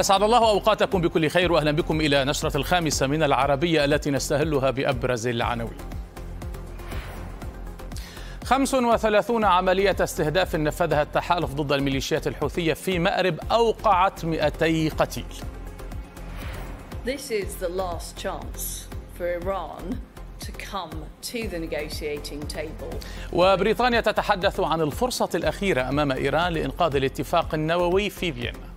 أسعد الله أوقاتكم بكل خير وأهلا بكم إلى نشرة الخامسة من العربية التي نستهلها بأبرز العناوين 35 عملية استهداف نفذها التحالف ضد الميليشيات الحوثية في مأرب أوقعت 200 قتيل This is the last chance for Iran to come to the negotiating table. وبريطانيا تتحدث عن الفرصة الأخيرة أمام إيران لإنقاذ الاتفاق النووي في فيينا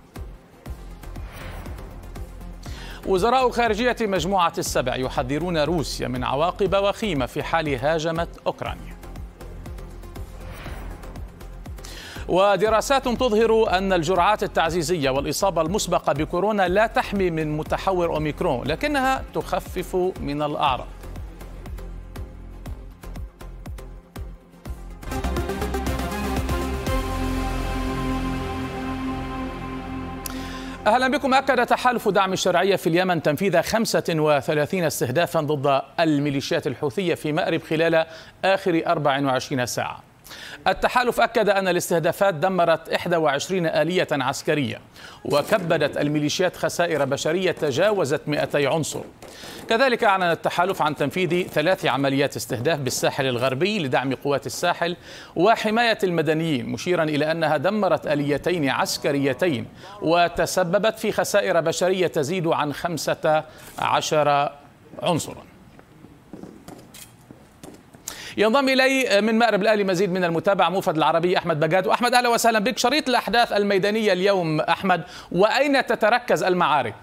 وزراء خارجية مجموعة السبع يحذرون روسيا من عواقب وخيمة في حال هاجمت أوكرانيا ودراسات تظهر أن الجرعات التعزيزية والإصابة المسبقة بكورونا لا تحمي من متحور أوميكرون لكنها تخفف من الأعراض أهلا بكم أكد تحالف دعم الشرعية في اليمن تنفيذ 35 استهدافا ضد الميليشيات الحوثية في مأرب خلال آخر 24 ساعة التحالف أكد أن الاستهدافات دمرت 21 آلية عسكرية وكبدت الميليشيات خسائر بشرية تجاوزت 200 عنصر كذلك أعلن التحالف عن تنفيذ ثلاث عمليات استهداف بالساحل الغربي لدعم قوات الساحل وحماية المدنيين مشيرا إلى أنها دمرت آليتين عسكريتين وتسببت في خسائر بشرية تزيد عن 15 عنصرا ينضم الي آه، من مأرب الاهلي مزيد من المتابعه موفد العربي احمد بجاد واحمد اهلا وسهلا بك شريط الاحداث الميدانيه اليوم احمد واين تتركز المعارك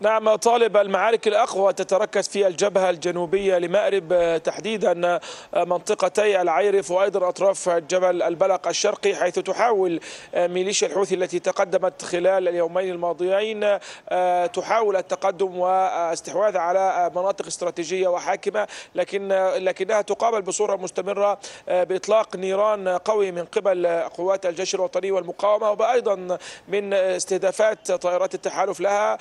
نعم طالب المعارك الأقوى تتركز في الجبهة الجنوبية لمأرب آه، تحديدا آه، منطقتي العيرف وأيضا أطراف جبل البلق الشرقي حيث تحاول آه، ميليشيا الحوثي التي تقدمت خلال اليومين الماضيين تحاول التقدم واستحواذ على مناطق استراتيجية وحاكمة لكن لكنها تقابل بصورة مستمرة بإطلاق نيران قوي من قبل قوات الجيش الوطني والمقاومة وأيضا من استهدافات طائرات التحالف لها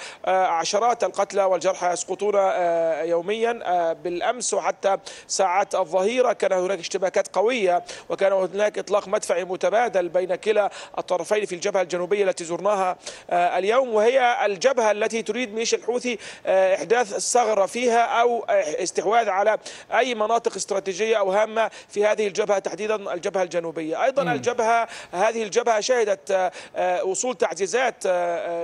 عشرات القتلى والجرحى يسقطون آه، يوميا آه، بالأمس وحتى ساعات الظهيرة كان هناك اشتباكات قوية وكان هناك إطلاق مدفع متبادل بين كلا الطرفين في الجبهة الجنوبية التي زرناها آه، اليوم وهي الجبهة التي تريد ميليشيا الحوثي إحداث ثغرة فيها أو استحواذ على أي مناطق استراتيجية أو هامة في هذه الجبهة تحديدا الجبهة الجنوبية أيضا م. الجبهة هذه الجبهة شهدت وصول تعزيزات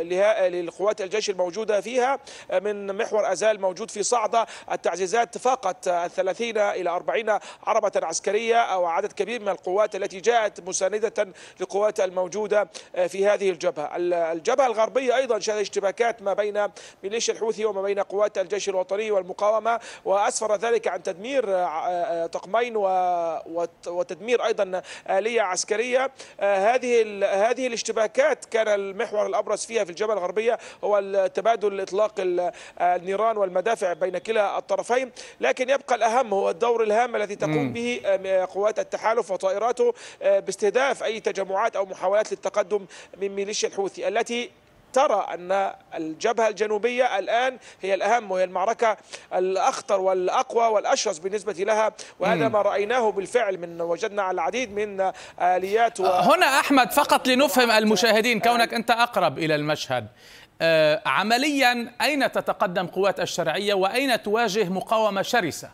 للقوات الجيش الموجودة في فيها آه، من محور أزال موجود في صعدة التعزيزات فقط 30 آه، إلى 40 عربة عسكرية أو عدد كبير من القوات التي جاءت مساندة للقوات الموجودة آه، في هذه الجبهة الجبهة الغربية أيضا شهدت اشتباكات ما بين ميليشيا الحوثي وما بين قوات الجيش الوطني والمقاومة وأسفر ذلك عن تدمير طقمين وتدمير أيضا آلية عسكرية هذه هذه الاشتباكات كان المحور الأبرز فيها في الجبهة الغربية هو التبادل اطلاق النيران والمدافع بين كلا الطرفين لكن يبقى الأهم هو الدور الهام الذي تقوم به قوات التحالف وطائراته باستهداف أي تجمعات أو محاولات للتقدم من ميليشيا الحوثي التي ترى أن الجبهة الجنوبية الآن هي الأهم وهي المعركة الأخطر والأقوى والأشرس بالنسبة لها وهذا ما رأيناه بالفعل من وجدنا العديد من آليات و... هنا أحمد فقط لنفهم المشاهدين كونك أنت أقرب إلى المشهد آه، عمليا أين تتقدم قوات الشرعية وأين تواجه مقاومة شرسة؟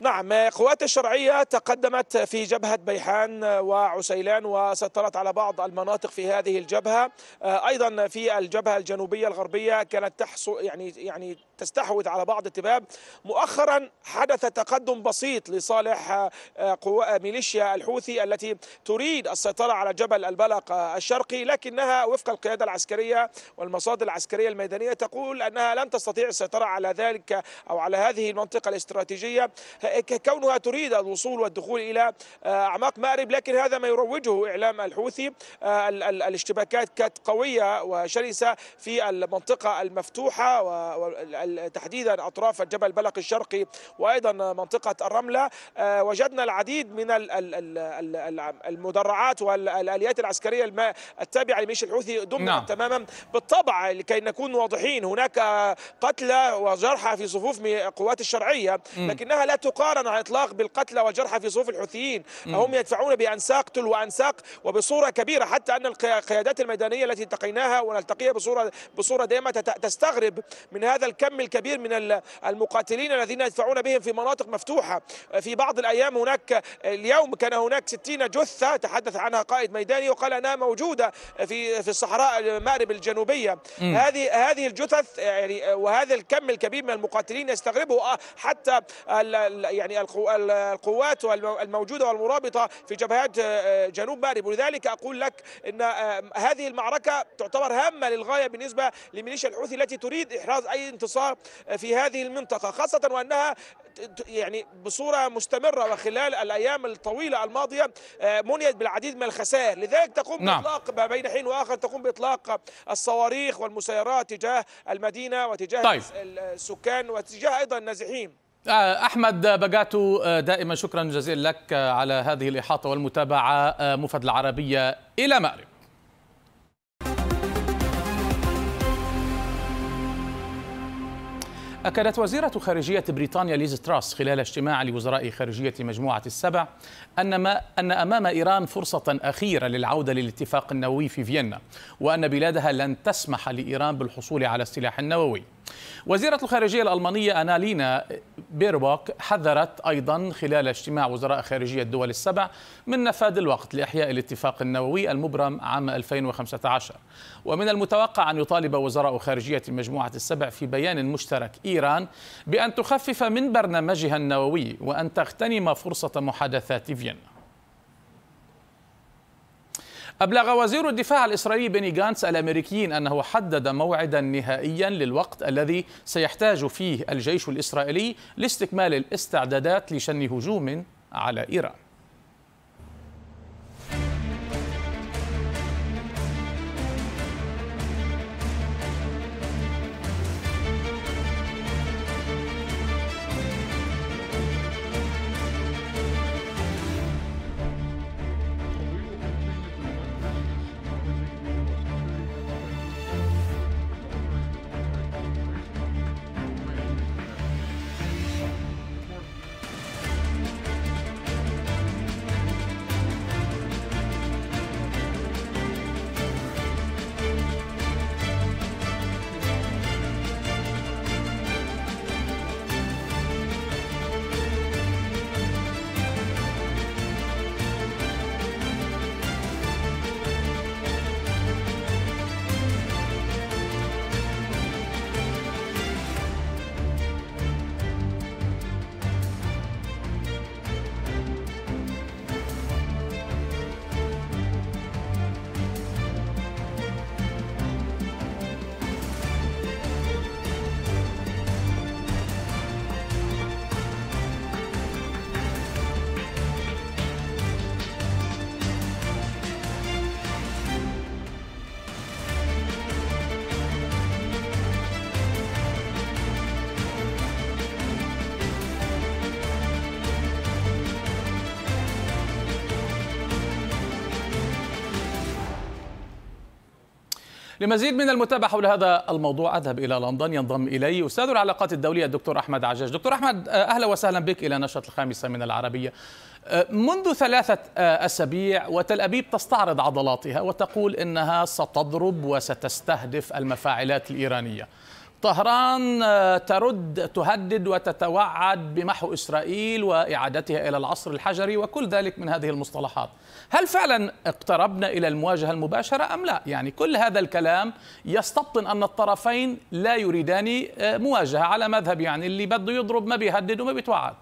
نعم آه، قوات الشرعية تقدمت في جبهة بيحان آه، وعسيلان وسيطرت على بعض المناطق في هذه الجبهة أيضا في الجبهة الجنوبية الغربية كانت تحصل يعني يعني تستحوذ على بعض التباب مؤخرا حدث تقدم بسيط لصالح آه، قوى آه، ميليشيا الحوثي التي تريد السيطرة على جبل البلق آه، الشرقي لكنها وفق القيادة العسكرية والمصادر العسكرية الميدانية تقول أنها لن تستطيع السيطرة على ذلك أو على هذه المنطقة الاستراتيجية كونها تريد الوصول والدخول إلى أعماق مأرب لكن هذا ما يروجه إعلام الحوثي الاشتباكات كانت قوية وشرسة في المنطقة المفتوحة تحديدا أطراف جبل بلق الشرقي وأيضا منطقة الرملة آه، وجدنا العديد من المدرعات والآليات العسكرية التابعة لميش الحوثي دمرت نعم. تماما بالطبع لكي نكون واضحين هناك قتلى وجرحى في صفوف قوات الشرعية لكنها لا تقارن على الإطلاق بالقتلى والجرحى في صفوف الحوثيين هم يدفعون بأنساق تلو أنساق وبصورة كبيرة حتى أن القيادات الميدانية التي التقيناها ونلتقيها بصورة بصورة دائمة تستغرب من هذا الكم الكم الكبير من المقاتلين الذين يدفعون بهم في مناطق مفتوحة في بعض الأيام هناك اليوم كان هناك 60 جثة تحدث عنها قائد ميداني وقال أنها موجودة في في الصحراء المأرب الجنوبية م. هذه هذه الجثث يعني وهذا الكم الكبير من المقاتلين يستغربه آه، حتى يعني القوات الموجودة والمرابطة في جبهات آه، جنوب مأرب ولذلك أقول لك أن آه، هذه المعركة تعتبر هامة للغاية بالنسبة لميليشيا الحوثي التي تريد إحراز أي انتصار في هذه المنطقة خاصة وأنها يعني بصورة مستمرة وخلال الأيام الطويلة الماضية آه، منيت بالعديد من الخسائر لذلك تقوم نعم. بإطلاق ما بين حين وآخر تقوم بإطلاق الصواريخ والمسيرات تجاه المدينة وتجاه طيب. السكان وتجاه أيضا النازحين آه، أحمد بجاتو آه، دائما شكرا جزيلا لك على هذه الإحاطة والمتابعة مفد العربية إلى مأرب أكدت وزيرة خارجية بريطانيا ليز تراس خلال اجتماع لوزراء خارجية مجموعة السبع أن, ما أن أمام إيران فرصة أخيرة للعودة للاتفاق النووي في فيينا وأن بلادها لن تسمح لإيران بالحصول على السلاح النووي وزيرة الخارجية الألمانية أنالينا بيربوك حذرت أيضا خلال اجتماع وزراء خارجية الدول السبع من نفاذ الوقت لإحياء الاتفاق النووي المبرم عام 2015 ومن المتوقع أن يطالب وزراء خارجية مجموعة السبع في بيان مشترك إيران بأن تخفف من برنامجها النووي وأن تغتنم فرصة محادثات فيينا أبلغ وزير الدفاع الإسرائيلي بني غانتس الأمريكيين أنه حدد موعدا نهائيا للوقت الذي سيحتاج فيه الجيش الإسرائيلي لاستكمال الاستعدادات لشن هجوم على إيران لمزيد من المتابعة حول هذا الموضوع أذهب إلى لندن ينضم إلي أستاذ العلاقات الدولية الدكتور أحمد عجاج دكتور أحمد آه، أهلا وسهلا بك إلى نشرة الخامسة من العربية آه، منذ ثلاثة آه، أسابيع وتل أبيب تستعرض عضلاتها وتقول إنها ستضرب وستستهدف المفاعلات الإيرانية طهران آه، ترد تهدد وتتوعد بمحو اسرائيل واعادتها الى العصر الحجري وكل ذلك من هذه المصطلحات. هل فعلا اقتربنا الى المواجهه المباشره ام لا؟ يعني كل هذا الكلام يستبطن ان الطرفين لا يريدان آه، مواجهه على مذهب يعني اللي بده يضرب ما بيهدد وما بيتوعد.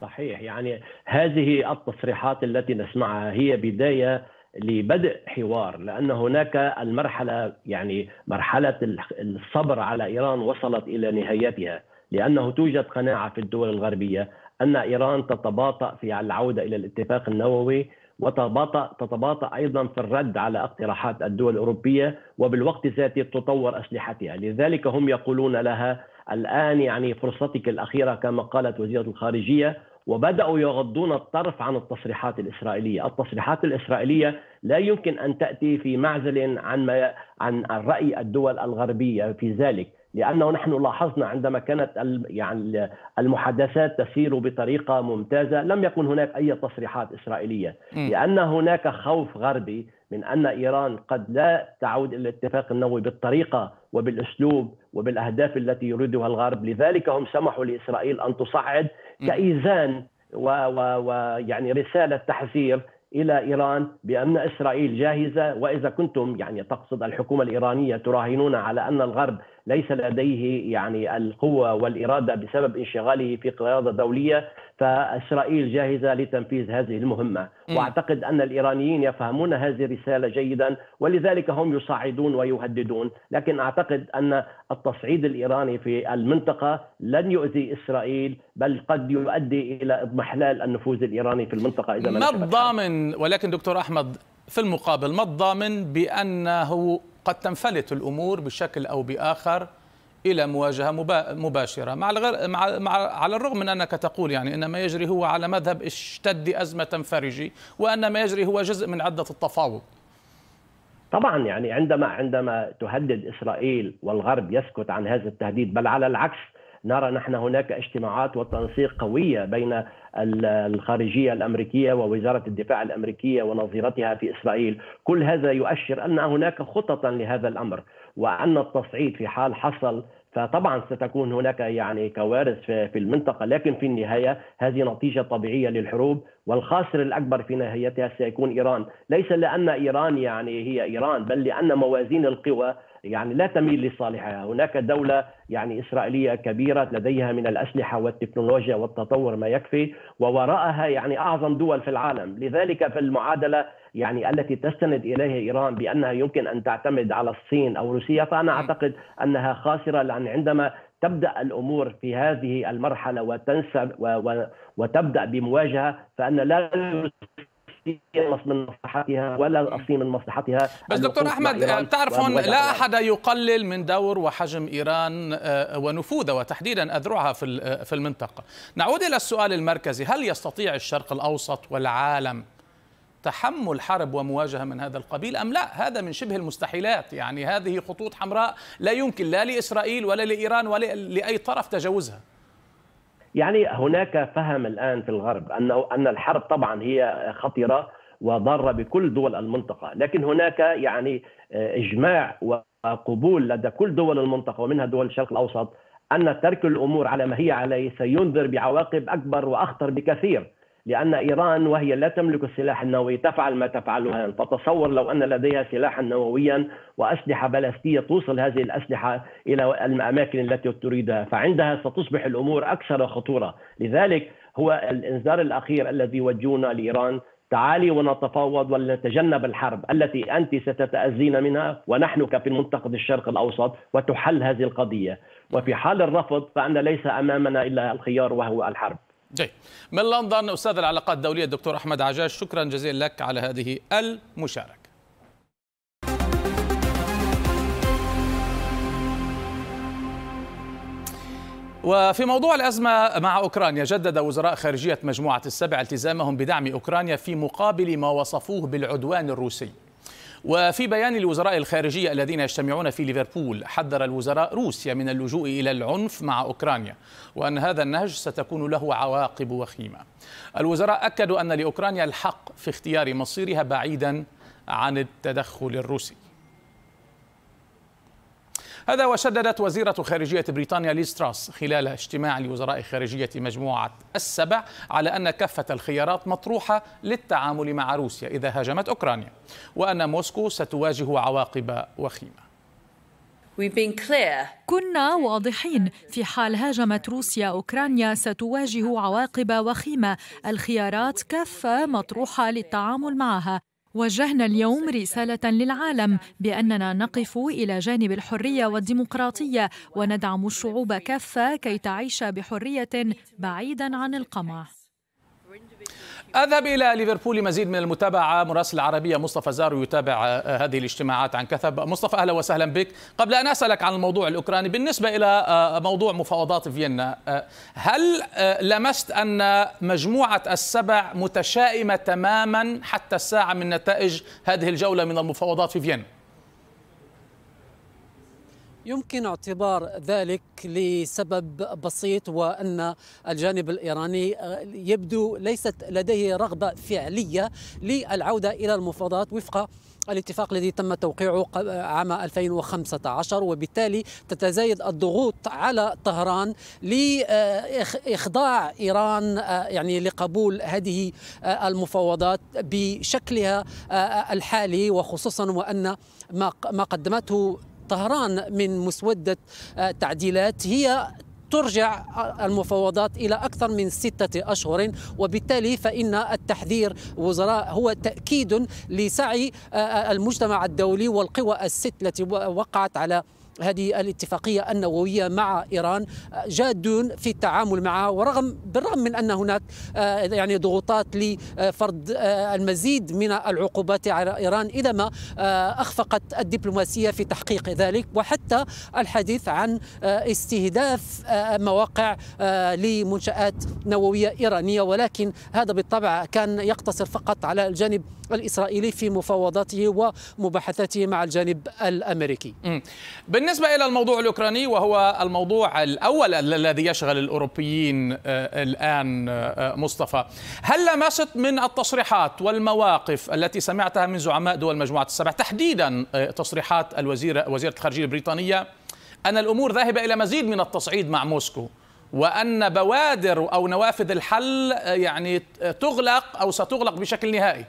صحيح يعني هذه التصريحات التي نسمعها هي بدايه لبدء حوار لان هناك المرحله يعني مرحله الصبر على ايران وصلت الى نهايتها لانه توجد قناعه في الدول الغربيه ان ايران تتباطا في العوده الى الاتفاق النووي وتباطا تتباطأ أيضا في الرد على اقتراحات الدول الأوروبية وبالوقت ذاته تطور أسلحتها لذلك هم يقولون لها الآن يعني فرصتك الأخيرة كما قالت وزيرة الخارجية وبداوا يغضون الطرف عن التصريحات الاسرائيليه، التصريحات الاسرائيليه لا يمكن ان تاتي في معزل عن ما عن راي الدول الغربيه في ذلك، لانه نحن لاحظنا عندما كانت يعني المحادثات تسير بطريقه ممتازه لم يكن هناك اي تصريحات اسرائيليه، لان هناك خوف غربي من ان ايران قد لا تعود الى الاتفاق النووي بالطريقه وبالاسلوب وبالاهداف التي يريدها الغرب، لذلك هم سمحوا لاسرائيل ان تصعد كايزان ويعني رساله تحذير الى ايران بان اسرائيل جاهزه واذا كنتم يعني تقصد الحكومه الايرانيه تراهنون على ان الغرب ليس لديه يعني القوه والاراده بسبب انشغاله في قياده دوليه فاسرائيل جاهزه لتنفيذ هذه المهمه واعتقد ان الايرانيين يفهمون هذه الرساله جيدا ولذلك هم يصعدون ويهددون لكن اعتقد ان التصعيد الايراني في المنطقه لن يؤذي اسرائيل بل قد يؤدي الى اضمحلال النفوذ الايراني في المنطقه اذا ما الضامن ولكن دكتور احمد في المقابل ما الضامن بانه قد تنفلت الامور بشكل او باخر الى مواجهه مباشره مع, الغر... مع... مع على الرغم من انك تقول يعني ان ما يجري هو على مذهب اشتد ازمه فرجي وان ما يجري هو جزء من عده التفاوض طبعا يعني عندما عندما تهدد اسرائيل والغرب يسكت عن هذا التهديد بل على العكس نرى نحن هناك اجتماعات وتنسيق قويه بين الخارجيه الامريكيه ووزاره الدفاع الامريكيه ونظيرتها في اسرائيل، كل هذا يؤشر ان هناك خططا لهذا الامر، وان التصعيد في حال حصل فطبعا ستكون هناك يعني كوارث في المنطقة لكن في النهاية هذه نتيجة طبيعية للحروب والخاسر الأكبر في نهايتها سيكون إيران ليس لأن إيران يعني هي إيران بل لأن موازين القوى يعني لا تميل لصالحها هناك دولة يعني إسرائيلية كبيرة لديها من الأسلحة والتكنولوجيا والتطور ما يكفي ووراءها يعني أعظم دول في العالم لذلك فالمعادلة يعني التي تستند اليها ايران بانها يمكن ان تعتمد على الصين او روسيا فانا اعتقد انها خاسره لان عندما تبدا الامور في هذه المرحله وتنسب وتبدا بمواجهه فان لا من مصلحتها ولا الصين من مصلحتها بس دكتور احمد تعرفون لا احد يقلل من دور وحجم ايران آه، ونفوذها وتحديدا اذرعها في آه، في المنطقه. نعود الى السؤال المركزي، هل يستطيع الشرق الاوسط والعالم تحمل حرب ومواجهة من هذا القبيل أم لا هذا من شبه المستحيلات يعني هذه خطوط حمراء لا يمكن لا لإسرائيل ولا لإيران ولا لأي طرف تجاوزها يعني هناك فهم الآن في الغرب أنه أن الحرب طبعا هي خطيره وضارة بكل دول المنطقة لكن هناك يعني آه، إجماع وقبول لدى كل دول المنطقة ومنها دول الشرق الأوسط أن ترك الأمور على ما هي عليه سينذر بعواقب أكبر وأخطر بكثير لأن إيران وهي لا تملك السلاح النووي تفعل ما تفعله الآن فتصور لو أن لديها سلاحا نوويا وأسلحة بلاستية توصل هذه الأسلحة إلى الأماكن التي تريدها فعندها ستصبح الأمور أكثر خطورة لذلك هو الإنذار الأخير الذي وجهنا لإيران تعالي ونتفاوض ولنتجنب الحرب التي أنت ستتأذين منها ونحن في منطقة الشرق الأوسط وتحل هذه القضية وفي حال الرفض فأن ليس أمامنا إلا الخيار وهو الحرب جيد من لندن استاذ العلاقات الدوليه الدكتور احمد عجاج شكرا جزيلا لك على هذه المشاركه وفي موضوع الأزمة مع أوكرانيا جدد وزراء خارجية مجموعة السبع التزامهم بدعم أوكرانيا في مقابل ما وصفوه بالعدوان الروسي وفي بيان الوزراء الخارجية الذين يجتمعون في ليفربول حذر الوزراء روسيا من اللجوء إلى العنف مع أوكرانيا وأن هذا النهج ستكون له عواقب وخيمة الوزراء أكدوا أن لأوكرانيا الحق في اختيار مصيرها بعيدا عن التدخل الروسي هذا وشددت وزيرة خارجية بريطانيا ليستراس خلال اجتماع لوزراء خارجية مجموعة السبع على أن كافة الخيارات مطروحة للتعامل مع روسيا إذا هاجمت أوكرانيا وأن موسكو ستواجه عواقب وخيمة كنا واضحين في حال هاجمت روسيا اوكرانيا ستواجه عواقب وخيمه الخيارات كافه مطروحه للتعامل معها وجهنا اليوم رسالة للعالم بأننا نقف إلى جانب الحرية والديمقراطية وندعم الشعوب كافة كي تعيش بحرية بعيداً عن القمع أذهب إلى ليفربول لمزيد من المتابعة مراسل العربية مصطفى زارو يتابع آه، هذه الاجتماعات عن كثب مصطفى أهلا وسهلا بك قبل أن أسألك عن الموضوع الأوكراني بالنسبة إلى آه، موضوع مفاوضات فيينا آه، هل لمست أن مجموعة السبع متشائمة تماما حتى الساعة من نتائج هذه الجولة من المفاوضات في فيينا؟ يمكن اعتبار ذلك لسبب بسيط وان الجانب الايراني آه، يبدو ليست لديه رغبه فعليه للعوده الى المفاوضات وفق الاتفاق الذي تم توقيعه آه، عام 2015 وبالتالي تتزايد الضغوط على طهران لاخضاع ايران آه، يعني لقبول هذه المفاوضات بشكلها الحالي وخصوصا وان ما قدمته طهران من مسودة آه، تعديلات هي ترجع آه، المفاوضات إلى أكثر من ستة أشهر وبالتالي فإن التحذير وزراء هو تأكيد لسعي آه، المجتمع الدولي والقوى الست التي وقعت على هذه الاتفاقية النووية مع إيران جادون في التعامل معها ورغم بالرغم من أن هناك آه، يعني ضغوطات لفرض آه، المزيد من العقوبات على إيران إذا ما آه، أخفقت الدبلوماسية في تحقيق ذلك وحتى الحديث عن استهداف مواقع لمنشآت نووية إيرانية ولكن هذا بالطبع كان يقتصر فقط على الجانب الإسرائيلي في مفاوضاته ومباحثاته مع الجانب الأمريكي بالنسبة إلى الموضوع الأوكراني وهو الموضوع الأول الذي يشغل الأوروبيين آه، الآن آه، مصطفى هل لمست من التصريحات والمواقف التي سمعتها من زعماء دول مجموعة السبع تحديدا آه، تصريحات الوزيرة وزيرة الخارجية البريطانية أن الأمور ذاهبة إلى مزيد من التصعيد مع موسكو وأن بوادر أو نوافذ الحل يعني تغلق أو ستغلق بشكل نهائي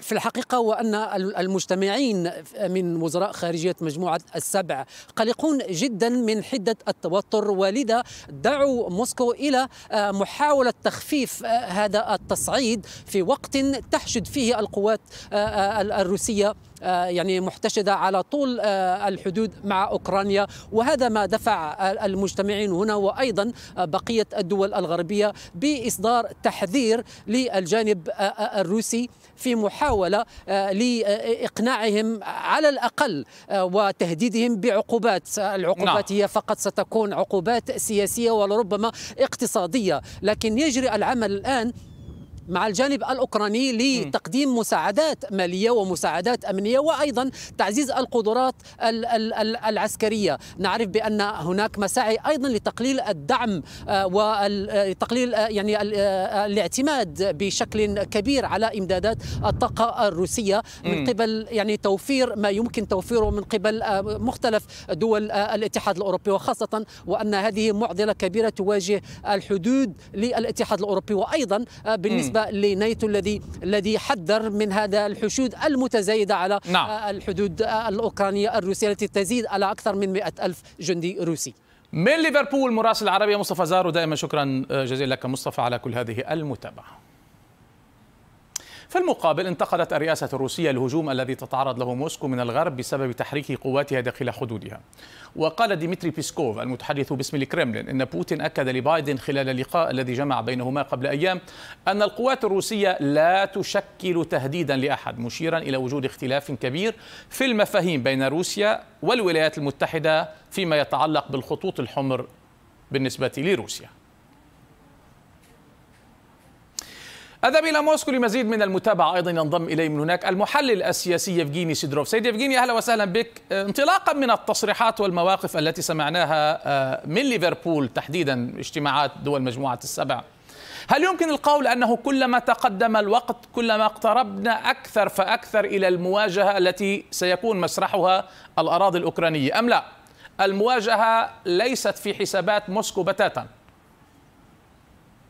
في الحقيقة هو أن المجتمعين من وزراء خارجية مجموعة السبع قلقون جدا من حدة التوتر ولذا دعوا موسكو إلى آه، محاولة تخفيف آه، هذا التصعيد في وقت تحشد فيه القوات آه، الروسية آه، يعني محتشدة على طول آه، الحدود مع أوكرانيا وهذا ما دفع المجتمعين هنا وأيضا آه، بقية الدول الغربية بإصدار تحذير للجانب الروسي في محاولة لإقناعهم على الأقل وتهديدهم بعقوبات العقوبات نعم. هي فقط ستكون عقوبات سياسية ولربما اقتصادية لكن يجري العمل الآن مع الجانب الاوكراني لتقديم مساعدات ماليه ومساعدات امنيه وايضا تعزيز القدرات العسكريه، نعرف بان هناك مساعي ايضا لتقليل الدعم آه، وتقليل آه، آه، يعني الاعتماد بشكل كبير على امدادات الطاقه الروسيه من قبل يعني توفير ما يمكن توفيره من قبل مختلف دول الاتحاد الاوروبي وخاصه وان هذه معضله كبيره تواجه الحدود للاتحاد الاوروبي وايضا بالنسبه بالنسبه لنيتو الذي الذي حذر من هذا الحشود المتزايده على نعم. آه، الحدود الاوكرانيه الروسيه التي تزيد على اكثر من 100 الف جندي روسي من ليفربول مراسل العربيه مصطفى زارو دائما شكرا آه، جزيلا لك مصطفى على كل هذه المتابعه في المقابل انتقدت الرئاسة الروسية الهجوم الذي تتعرض له موسكو من الغرب بسبب تحريك قواتها داخل حدودها وقال ديمتري بيسكوف المتحدث باسم الكرملين إن بوتين أكد لبايدن خلال اللقاء الذي جمع بينهما قبل أيام أن القوات الروسية لا تشكل تهديدا لأحد مشيرا إلى وجود اختلاف كبير في المفاهيم بين روسيا والولايات المتحدة فيما يتعلق بالخطوط الحمر بالنسبة لروسيا أذهب إلى موسكو لمزيد من المتابعة أيضا ينضم إلي من هناك المحلل السياسي يفجيني سيدروف سيد يفجيني أهلا وسهلا بك انطلاقا من التصريحات والمواقف التي سمعناها آه، من ليفربول تحديدا اجتماعات دول مجموعة السبع هل يمكن القول أنه كلما تقدم الوقت كلما اقتربنا أكثر فأكثر إلى المواجهة التي سيكون مسرحها الأراضي الأوكرانية أم لا؟ المواجهة ليست في حسابات موسكو بتاتا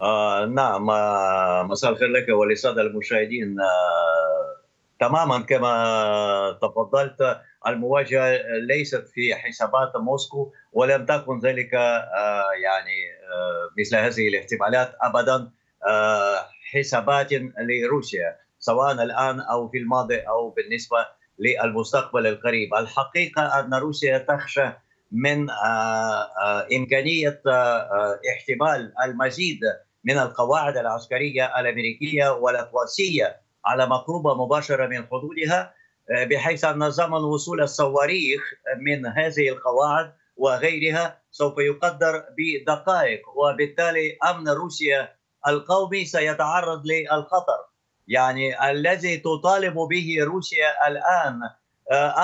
آه، نعم آه، مساء الخير لك وللساده المشاهدين آه، تماما كما تفضلت المواجهه ليست في حسابات موسكو ولم تكن ذلك يعني مثل هذه الاحتمالات ابدا حسابات لروسيا سواء الان او في الماضي او بالنسبه للمستقبل القريب الحقيقه ان روسيا تخشى من آه، آه، إمكانية آه، احتمال المزيد من القواعد العسكرية الأمريكية والأطلسية على مقربة مباشرة من حدودها بحيث أن زمن وصول الصواريخ من هذه القواعد وغيرها سوف يقدر بدقائق وبالتالي أمن روسيا القومي سيتعرض للخطر يعني الذي تطالب به روسيا الآن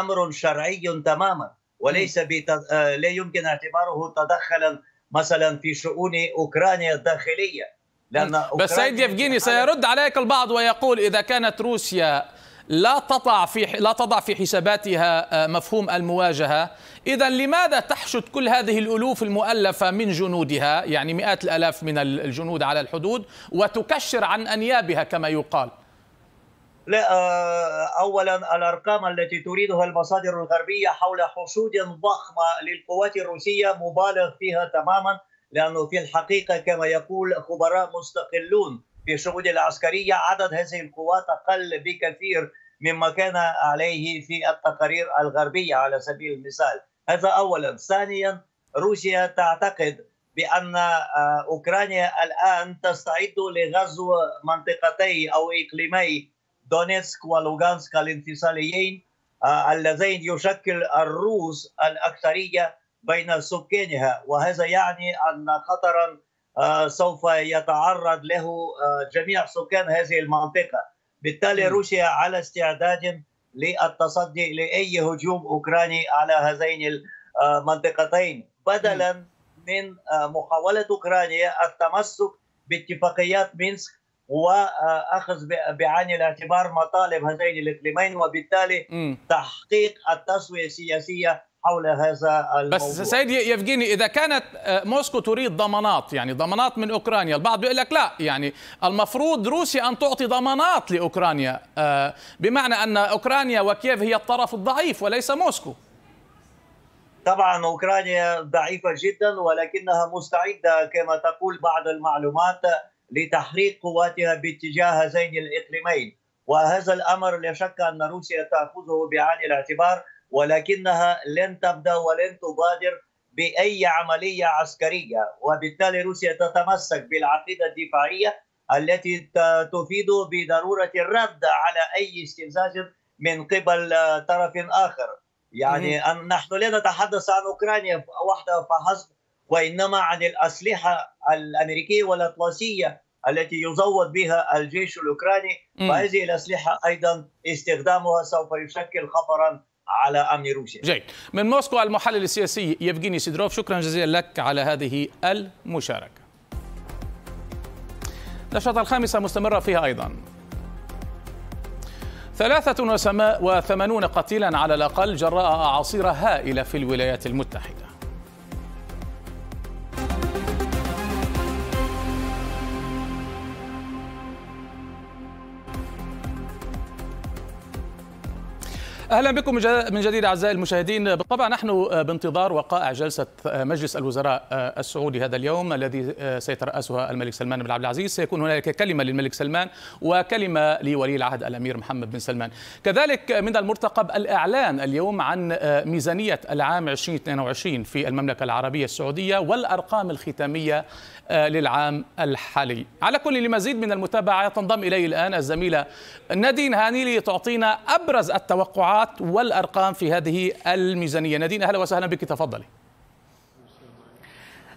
أمر شرعي تماما وليس آه، لا يمكن اعتباره تدخلا مثلا في شؤون اوكرانيا الداخليه لان أوكرانيا بس سيد يفجيني سيرد عليك البعض ويقول اذا كانت روسيا لا تضع في لا تضع في حساباتها آه، مفهوم المواجهه اذا لماذا تحشد كل هذه الالوف المؤلفه من جنودها يعني مئات الالاف من الجنود على الحدود وتكشر عن انيابها كما يقال لا آه، اولا الارقام التي تريدها المصادر الغربيه حول حشود ضخمه للقوات الروسيه مبالغ فيها تماما لانه في الحقيقه كما يقول خبراء مستقلون في الشؤون العسكريه عدد هذه القوات اقل بكثير مما كان عليه في التقارير الغربيه على سبيل المثال هذا اولا ثانيا روسيا تعتقد بان آه، اوكرانيا الان تستعد لغزو منطقتي او اقليمي دونيتسك ولوغانسك الانفصاليين آه، اللذين يشكل الروس الأكثرية بين سكانها وهذا يعني أن خطرا آه، سوف يتعرض له آه، جميع سكان هذه المنطقة بالتالي روسيا على استعداد للتصدي لأي هجوم أوكراني على هذين المنطقتين بدلا من محاولة أوكرانيا التمسك باتفاقيات مينسك واخذ بعين الاعتبار مطالب هذين الاقليمين وبالتالي م. تحقيق التسويه السياسيه حول هذا الموضوع بس سيد يفجيني اذا كانت آه، موسكو تريد ضمانات يعني ضمانات من اوكرانيا البعض بيقول لك لا يعني المفروض روسيا ان تعطي ضمانات لاوكرانيا آه، بمعنى ان اوكرانيا وكييف هي الطرف الضعيف وليس موسكو طبعا اوكرانيا ضعيفه جدا ولكنها مستعده كما تقول بعض المعلومات لتحريك قواتها باتجاه هذين الإقليمين وهذا الأمر لا شك أن روسيا تأخذه بعين الاعتبار ولكنها لن تبدأ ولن تبادر بأي عملية عسكرية وبالتالي روسيا تتمسك بالعقيدة الدفاعية التي تفيد بضرورة الرد على أي استفزاز من قبل طرف آخر يعني أن نحن لا نتحدث عن أوكرانيا وحدها فحسب وانما عن الاسلحه الامريكيه والاطلسيه التي يزود بها الجيش الاوكراني وهذه الاسلحه ايضا استخدامها سوف يشكل خطرا على امن روسيا. جيد، من موسكو المحلل السياسي يفجيني سيدروف شكرا جزيلا لك على هذه المشاركه. نشرة الخامسة مستمرة فيها أيضا ثلاثة وثمانون قتيلا على الأقل جراء أعاصير هائلة في الولايات المتحدة اهلا بكم من جديد اعزائي المشاهدين بالطبع نحن آه، بانتظار وقائع جلسه آه، مجلس الوزراء آه، السعودي هذا اليوم الذي سيتراسها الملك سلمان بن عبد العزيز سيكون هنالك كلمه للملك سلمان وكلمه لولي العهد الامير محمد بن سلمان كذلك من المرتقب الاعلان اليوم عن ميزانيه العام 2022 في المملكه العربيه السعوديه والارقام الختاميه للعام الحالي على كل لمزيد من المتابعه تنضم الي الان الزميله نادين هانيلي تعطينا ابرز التوقعات الاجراءات والارقام في هذه الميزانيه نادين اهلا وسهلا بك تفضلي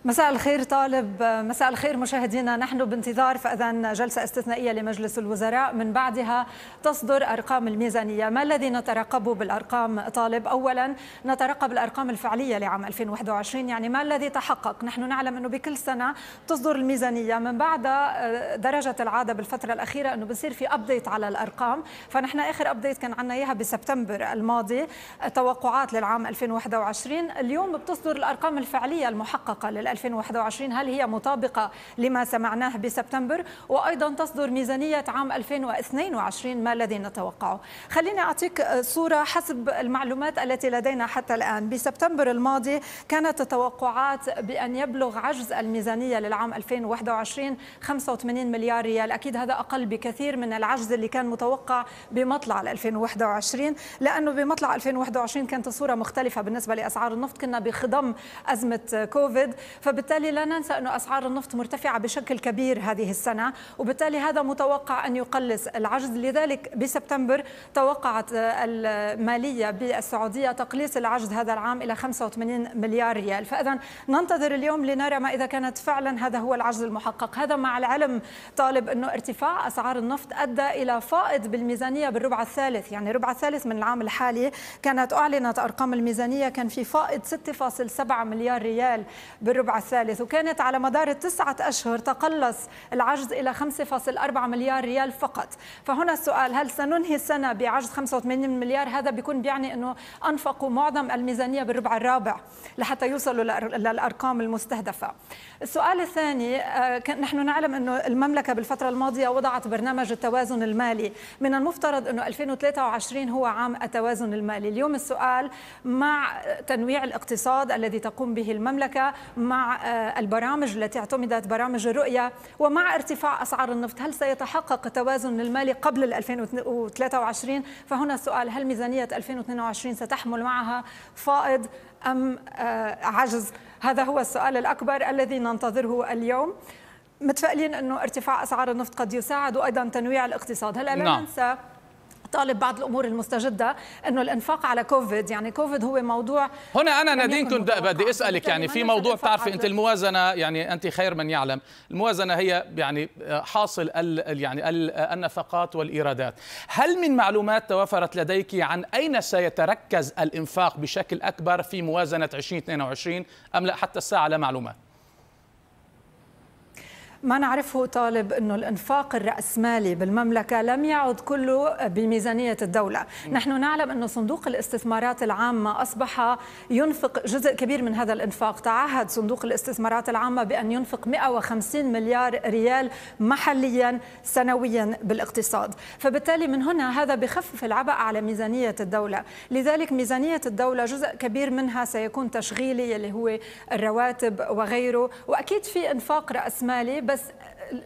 مساء الخير طالب مساء الخير مشاهدينا نحن بانتظار فأذن جلسة استثنائية لمجلس الوزراء من بعدها تصدر أرقام الميزانية ما الذي نترقبه بالأرقام طالب أولا نترقب الأرقام الفعلية لعام 2021 يعني ما الذي تحقق نحن نعلم أنه بكل سنة تصدر الميزانية من بعد آه، درجة العادة بالفترة الأخيرة أنه بصير في أبديت على الأرقام فنحن آخر أبديت كان عنا إياها بسبتمبر الماضي توقعات للعام 2021 اليوم بتصدر الأرقام الفعلية المحققة لل 2021 هل هي مطابقة لما سمعناه بسبتمبر وأيضا تصدر ميزانية عام 2022 ما الذي نتوقعه خليني أعطيك آه، صورة حسب المعلومات التي لدينا حتى الآن بسبتمبر الماضي كانت التوقعات بأن يبلغ عجز الميزانية للعام 2021 85 مليار ريال أكيد هذا أقل بكثير من العجز اللي كان متوقع بمطلع 2021 لأنه بمطلع 2021 كانت الصورة مختلفة بالنسبة لأسعار النفط كنا بخضم أزمة كوفيد فبالتالي لا ننسى أن أسعار النفط مرتفعة بشكل كبير هذه السنة وبالتالي هذا متوقع أن يقلص العجز لذلك بسبتمبر توقعت المالية بالسعودية تقليص العجز هذا العام إلى 85 مليار ريال فإذا ننتظر اليوم لنرى ما إذا كانت فعلا هذا هو العجز المحقق هذا مع العلم طالب أنه ارتفاع أسعار النفط أدى إلى فائض بالميزانية بالربع الثالث يعني الربع الثالث من العام الحالي كانت أعلنت أرقام الميزانية كان في فائض 6.7 مليار ريال بالربع الثالث وكانت على مدار التسعة أشهر تقلص العجز إلى 5.4 مليار ريال فقط فهنا السؤال هل سننهي السنة بعجز 85 مليار هذا بيكون بيعني أنه أنفقوا معظم الميزانية بالربع الرابع لحتى يوصلوا للأرقام المستهدفة السؤال الثاني آه، نحن نعلم أنه المملكة بالفترة الماضية وضعت برنامج التوازن المالي من المفترض أنه 2023 هو عام التوازن المالي اليوم السؤال مع تنويع الاقتصاد الذي تقوم به المملكة مع مع آه، البرامج التي اعتمدت برامج الرؤية ومع ارتفاع أسعار النفط هل سيتحقق التوازن المالي قبل 2023 فهنا السؤال هل ميزانية 2022 ستحمل معها فائض أم آه، عجز هذا هو السؤال الأكبر الذي ننتظره اليوم متفائلين أنه ارتفاع أسعار النفط قد يساعد وأيضا تنويع الاقتصاد هل العالم نعم. طالب بعض الامور المستجده انه الانفاق على كوفيد يعني كوفيد هو موضوع هنا انا نادين كنت بدي اسالك يعني في موضوع بتعرفي انت الموازنه يعني انت خير من يعلم الموازنه هي يعني حاصل ال يعني ال النفقات والايرادات هل من معلومات توفرت لديك عن اين سيتركز الانفاق بشكل اكبر في موازنه 2022 ام لا حتى الساعه لا معلومات ما نعرفه طالب أنه الإنفاق الرأسمالي بالمملكة لم يعد كله بميزانية الدولة نحن نعلم أنه صندوق الاستثمارات العامة أصبح ينفق جزء كبير من هذا الإنفاق تعهد صندوق الاستثمارات العامة بأن ينفق 150 مليار ريال محليا سنويا بالاقتصاد فبالتالي من هنا هذا بخفف العبء على ميزانية الدولة لذلك ميزانية الدولة جزء كبير منها سيكون تشغيلي اللي هو الرواتب وغيره وأكيد في إنفاق رأسمالي بس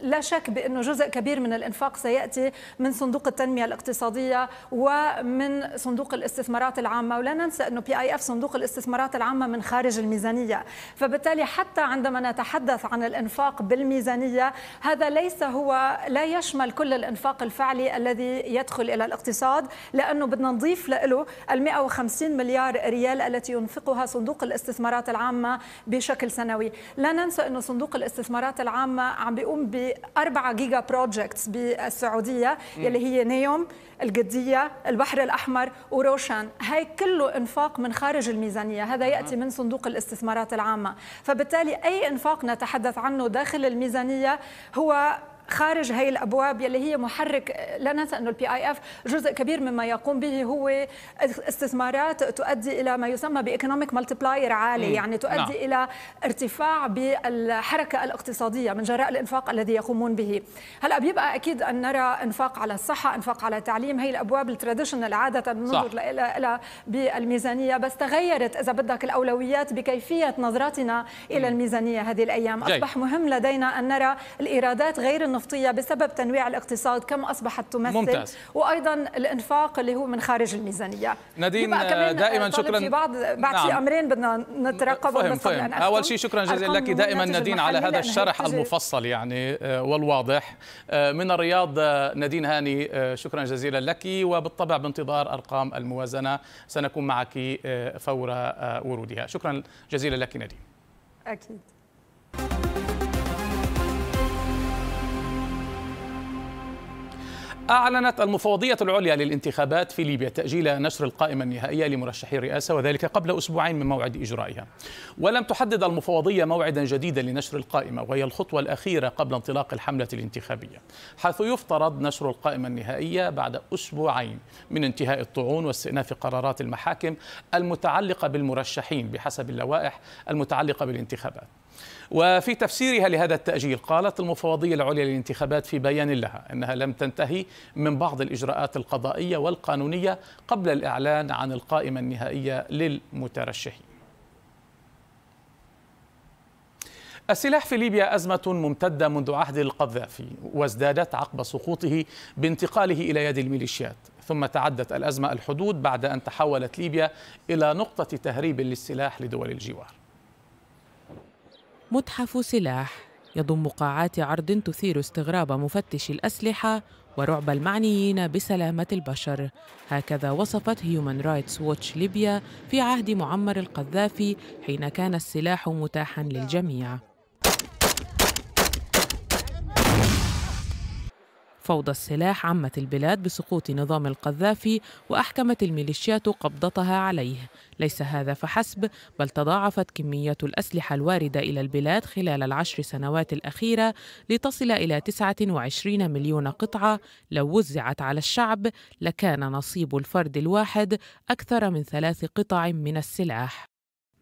لا شك بأنه جزء كبير من الإنفاق سيأتي من صندوق التنمية الاقتصادية ومن صندوق الاستثمارات العامة ولا ننسى أنه بي آي إف صندوق الاستثمارات العامة من خارج الميزانية فبالتالي حتى عندما نتحدث عن الإنفاق بالميزانية هذا ليس هو لا يشمل كل الإنفاق الفعلي الذي يدخل إلى الاقتصاد لأنه بدنا نضيف له ال 150 مليار ريال التي ينفقها صندوق الاستثمارات العامة بشكل سنوي لا ننسى أنه صندوق الاستثمارات العامة عم بيقوم بأربعة جيجا بروجكتس بالسعودية يلي هي نيوم القدية البحر الأحمر وروشان هاي كله إنفاق من خارج الميزانية هذا يأتي من صندوق الاستثمارات العامة فبالتالي أي إنفاق نتحدث عنه داخل الميزانية هو خارج هي الابواب يلي هي محرك لا ننسى انه البي اي اف جزء كبير مما يقوم به هو استثمارات تؤدي الى ما يسمى بايكونوميك ملتبلاير عالي يعني تؤدي نعم. الى ارتفاع بالحركه الاقتصاديه من جراء الانفاق الذي يقومون به هلا بيبقى اكيد ان نرى انفاق على الصحه انفاق على التعليم هي الابواب التراديشنال عاده بننظر لها بالميزانيه بس تغيرت اذا بدك الاولويات بكيفيه نظرتنا الى الميزانيه هذه الايام اصبح مهم لدينا ان نرى الايرادات غير النقديه النفطية بسبب تنويع الاقتصاد كم أصبحت تمثل ممتاز. وأيضا الإنفاق اللي هو من خارج الميزانية نادين آه، دائما شكرا في بعض بعد نعم. في أمرين بدنا نترقب فهم فهم. أول شيء شكرا جزيلا لك دائما نادين على هذا الشرح المفصل يعني آه، والواضح آه، من الرياض نادين هاني شكرا جزيلا لك وبالطبع بانتظار أرقام الموازنة سنكون معك فور ورودها شكرا جزيلا لك نادين أكيد أعلنت المفوضية العليا للانتخابات في ليبيا تأجيل نشر القائمة النهائية لمرشحي الرئاسة وذلك قبل أسبوعين من موعد إجرائها ولم تحدد المفوضية موعدا جديدا لنشر القائمة وهي الخطوة الأخيرة قبل انطلاق الحملة الانتخابية حيث يفترض نشر القائمة النهائية بعد أسبوعين من انتهاء الطعون واستئناف قرارات المحاكم المتعلقة بالمرشحين بحسب اللوائح المتعلقة بالانتخابات وفي تفسيرها لهذا التأجيل قالت المفوضية العليا للانتخابات في بيان لها أنها لم تنتهي من بعض الإجراءات القضائية والقانونية قبل الإعلان عن القائمة النهائية للمترشحين السلاح في ليبيا أزمة ممتدة منذ عهد القذافي وازدادت عقب سقوطه بانتقاله إلى يد الميليشيات ثم تعدت الأزمة الحدود بعد أن تحولت ليبيا إلى نقطة تهريب للسلاح لدول الجوار متحف سلاح يضم قاعات عرض تثير استغراب مفتشي الأسلحة ورعب المعنيين بسلامة البشر هكذا وصفت هيومن رايتس ووتش ليبيا في عهد معمر القذافي حين كان السلاح متاحا للجميع فوضى السلاح عمت البلاد بسقوط نظام القذافي وأحكمت الميليشيات قبضتها عليه ليس هذا فحسب بل تضاعفت كمية الأسلحة الواردة إلى البلاد خلال العشر سنوات الأخيرة لتصل إلى 29 مليون قطعة لو وزعت على الشعب لكان نصيب الفرد الواحد أكثر من ثلاث قطع من السلاح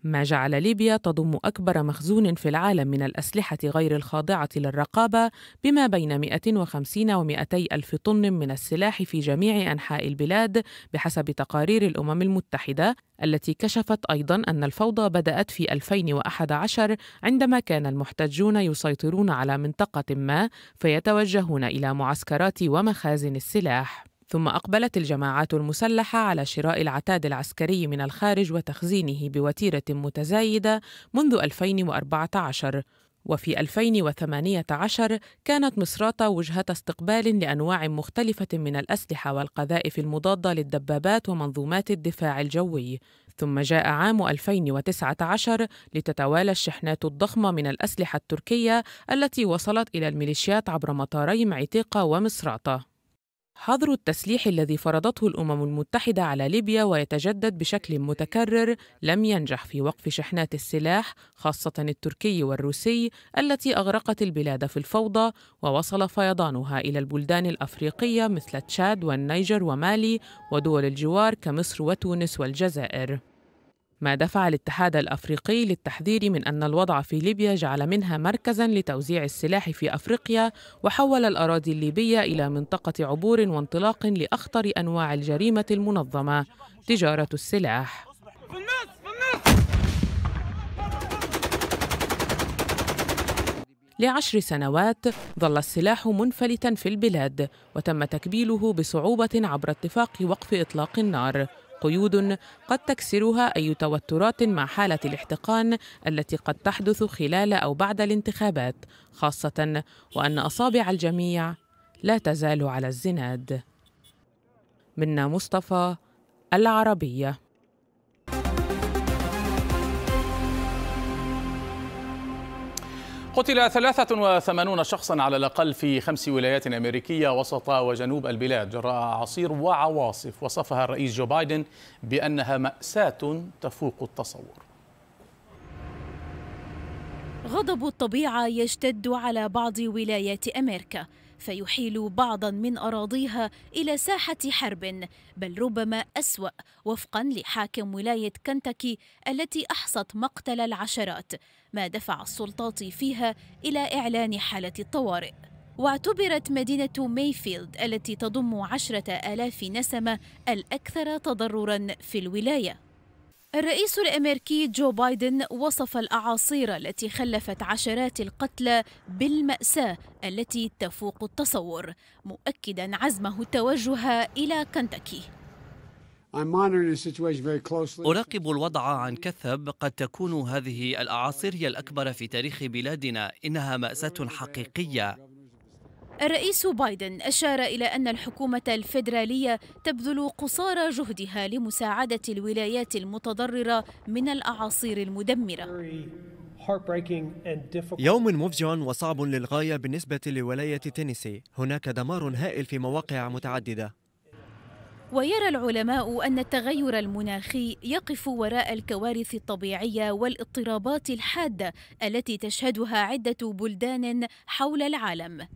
ما جعل ليبيا تضم أكبر مخزون في العالم من الأسلحة غير الخاضعة للرقابة بما بين 150 و 200 ألف طن من السلاح في جميع أنحاء البلاد بحسب تقارير الأمم المتحدة التي كشفت أيضا أن الفوضى بدأت في 2011 عندما كان المحتجون يسيطرون على منطقة ما فيتوجهون إلى معسكرات ومخازن السلاح ثم أقبلت الجماعات المسلحة على شراء العتاد العسكري من الخارج وتخزينه بوتيرة متزايدة منذ 2014 وفي 2018 كانت مصراتة وجهة استقبال لأنواع مختلفة من الأسلحة والقذائف المضادة للدبابات ومنظومات الدفاع الجوي ثم جاء عام 2019 لتتوالى الشحنات الضخمة من الأسلحة التركية التي وصلت إلى الميليشيات عبر مطاري معتيقة ومصراتة حظر التسليح الذي فرضته الامم المتحده على ليبيا ويتجدد بشكل متكرر لم ينجح في وقف شحنات السلاح خاصه التركي والروسي التي اغرقت البلاد في الفوضى ووصل فيضانها الى البلدان الافريقيه مثل تشاد والنيجر ومالي ودول الجوار كمصر وتونس والجزائر ما دفع الاتحاد الافريقي للتحذير من ان الوضع في ليبيا جعل منها مركزا لتوزيع السلاح في افريقيا وحول الاراضي الليبيه الى منطقه عبور وانطلاق لاخطر انواع الجريمه المنظمه تجاره السلاح لعشر سنوات ظل السلاح منفلتا في البلاد وتم تكبيله بصعوبه عبر اتفاق وقف اطلاق النار قيود قد تكسرها أي توترات مع حالة الاحتقان التي قد تحدث خلال أو بعد الانتخابات خاصة وأن أصابع الجميع لا تزال على الزناد منا مصطفى العربيه قتل 83 شخصا على الأقل في خمس ولايات أمريكية وسط وجنوب البلاد جراء أعاصير وعواصف وصفها الرئيس جو بايدن بأنها مأساة تفوق التصور غضب الطبيعة يشتد على بعض ولايات أمريكا فيحيل بعضا من أراضيها إلى ساحة حرب بل ربما أسوأ وفقا لحاكم ولاية كنتاكي التي أحصت مقتل العشرات ما دفع السلطات فيها إلى إعلان حالة الطوارئ واعتبرت مدينة مايفيلد التي تضم عشرة آلاف نسمة الأكثر تضررا في الولاية الرئيس الامريكي جو بايدن وصف الاعاصير التي خلفت عشرات القتلى بالماساه التي تفوق التصور مؤكدا عزمه التوجه الى كنتاكي أراقب الوضع عن كثب قد تكون هذه الأعاصير هي الأكبر في تاريخ بلادنا إنها مأساة حقيقية الرئيس بايدن أشار إلى أن الحكومة الفيدرالية تبذل قصارى جهدها لمساعدة الولايات المتضررة من الأعاصير المدمرة. يوم مفجع وصعب للغاية بالنسبة لولاية تينيسي، هناك دمار هائل في مواقع متعددة. ويرى العلماء أن التغير المناخي يقف وراء الكوارث الطبيعية والاضطرابات الحادة التي تشهدها عدة بلدان حول العالم.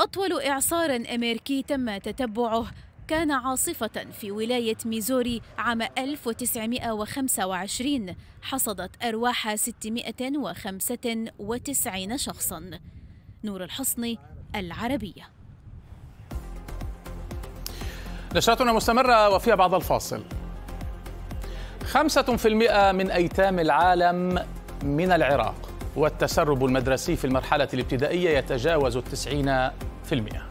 أطول إعصار أمريكي تم تتبعه كان عاصفة في ولاية ميزوري عام 1925 حصدت أرواح 695 شخصاً نور الحصني العربية نشرتنا مستمرة وفيها بعض الفاصل 5% من أيتام العالم من العراق والتسرب المدرسي في المرحلة الابتدائية يتجاوز التسعين في المئة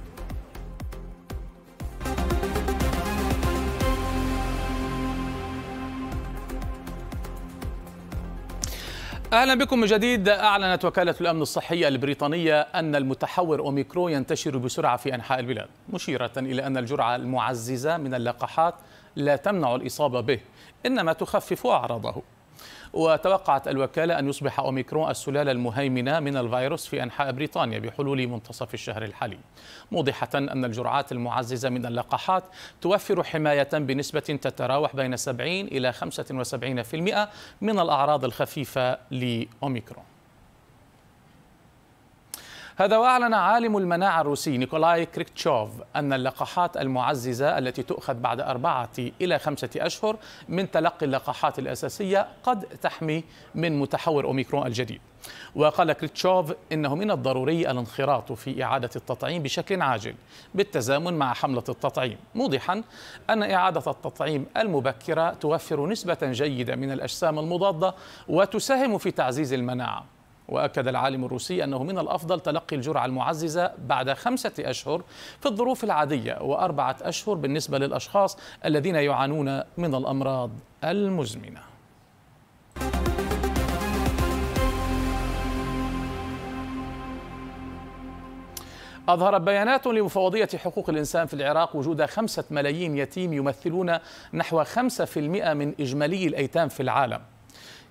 اهلا بكم من جديد اعلنت وكاله الامن الصحي البريطانيه ان المتحور اوميكرو ينتشر بسرعه في انحاء البلاد مشيره الى ان الجرعه المعززه من اللقاحات لا تمنع الاصابه به انما تخفف اعراضه وتوقعت الوكالة أن يصبح أوميكرون السلالة المهيمنة من الفيروس في أنحاء بريطانيا بحلول منتصف الشهر الحالي موضحة أن الجرعات المعززة من اللقاحات توفر حماية بنسبة تتراوح بين 70 إلى 75% من الأعراض الخفيفة لأوميكرون هذا وأعلن عالم المناعة الروسي نيكولاي كريكتشوف أن اللقاحات المعززة التي تؤخذ بعد أربعة إلى خمسة أشهر من تلقي اللقاحات الأساسية قد تحمي من متحور أوميكرون الجديد وقال كريتشوف إنه من الضروري الانخراط في إعادة التطعيم بشكل عاجل بالتزامن مع حملة التطعيم موضحا أن إعادة التطعيم المبكرة توفر نسبة جيدة من الأجسام المضادة وتساهم في تعزيز المناعة وأكد العالم الروسي أنه من الأفضل تلقي الجرعة المعززة بعد خمسة أشهر في الظروف العادية وأربعة أشهر بالنسبة للأشخاص الذين يعانون من الأمراض المزمنة أظهرت بيانات لمفوضية حقوق الإنسان في العراق وجود خمسة ملايين يتيم يمثلون نحو خمسة في المئة من إجمالي الأيتام في العالم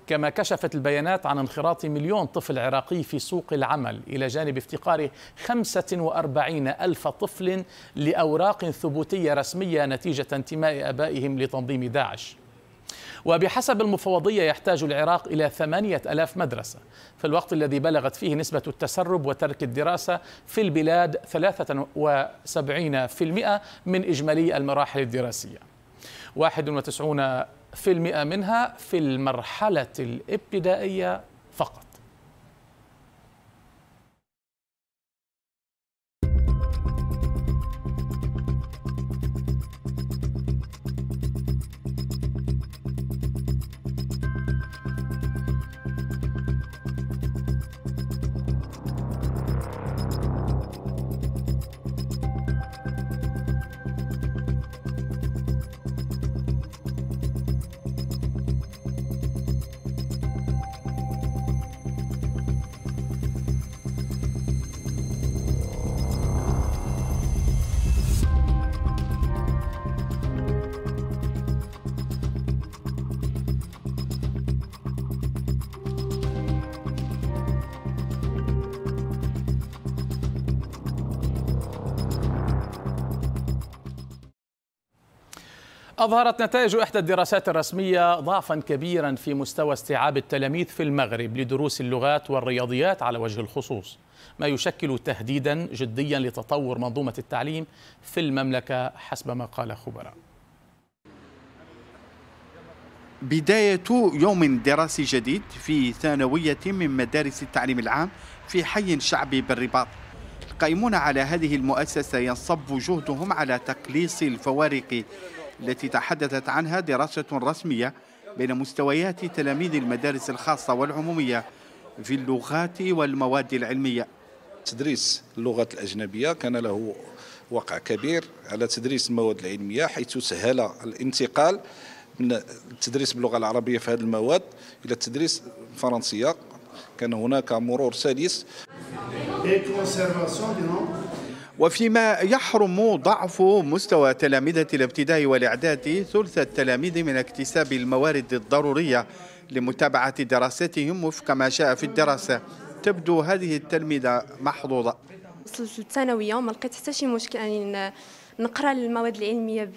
كما كشفت البيانات عن انخراط مليون طفل عراقي في سوق العمل إلى جانب افتقار 45 ألف طفل لأوراق ثبوتية رسمية نتيجة انتماء أبائهم لتنظيم داعش وبحسب المفوضية يحتاج العراق إلى ثمانية ألاف مدرسة في الوقت الذي بلغت فيه نسبة التسرب وترك الدراسة في البلاد 73% من إجمالي المراحل الدراسية 91 في المئة منها في المرحلة الابتدائية فقط أظهرت نتائج إحدى الدراسات الرسمية ضعفا كبيرا في مستوى استيعاب التلاميذ في المغرب لدروس اللغات والرياضيات على وجه الخصوص ما يشكل تهديدا جديا لتطور منظومة التعليم في المملكة حسب ما قال خبراء بداية يوم دراسي جديد في ثانوية من مدارس التعليم العام في حي شعبي بالرباط القائمون على هذه المؤسسة ينصب جهدهم على تقليص الفوارق التي تحدثت عنها دراسة رسمية بين مستويات تلاميذ المدارس الخاصة والعمومية في اللغات والمواد العلمية تدريس اللغات الأجنبية كان له وقع كبير على تدريس المواد العلمية حيث سهل الانتقال من التدريس باللغة العربية في هذه المواد إلى التدريس الفرنسية كان هناك مرور سلس وفيما يحرم ضعف مستوى تلامذة الابتدائي والإعدادي ثلث التلاميذ من اكتساب الموارد الضرورية لمتابعة دراستهم وفق ما شاء في الدراسة تبدو هذه التلميذة محظوظة وصلت للثانوية وما لقيت حتى شي مشكل يعني نقرا المواد العلمية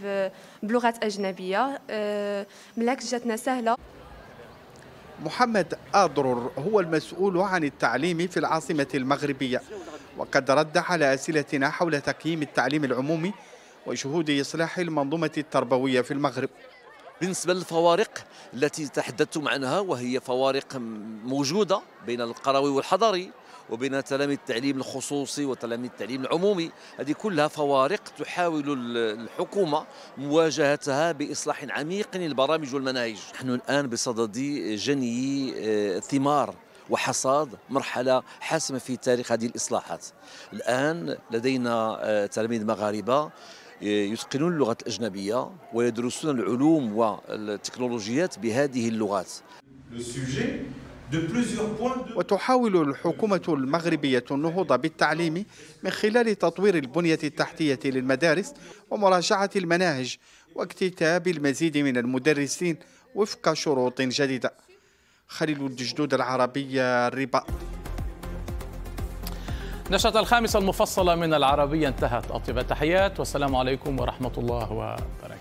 بلغات أجنبية آه، بالعكس جاتنا سهلة محمد أضرر هو المسؤول عن التعليم في العاصمة المغربية وقد رد على أسئلتنا حول تقييم التعليم العمومي وشهود إصلاح المنظومة التربوية في المغرب بالنسبة للفوارق التي تحدثتم عنها وهي فوارق موجودة بين القروي والحضري وبين تلاميذ التعليم الخصوصي وتلاميذ التعليم العمومي هذه كلها فوارق تحاول الحكومة مواجهتها بإصلاح عميق للبرامج والمناهج نحن الآن بصدد جني آه، ثمار وحصاد مرحلة حاسمة في تاريخ هذه الإصلاحات الآن لدينا آه، تلاميذ مغاربة آه، يتقنون اللغة الأجنبية ويدرسون العلوم والتكنولوجيات بهذه اللغات وتحاول الحكومة المغربية النهوض بالتعليم من خلال تطوير البنية التحتية للمدارس ومراجعة المناهج واكتتاب المزيد من المدرسين وفق شروط جديدة خليل الجدود العربية الربا نشرة الخامسة المفصلة من العربية انتهت أطيب التحيات والسلام عليكم ورحمة الله وبركاته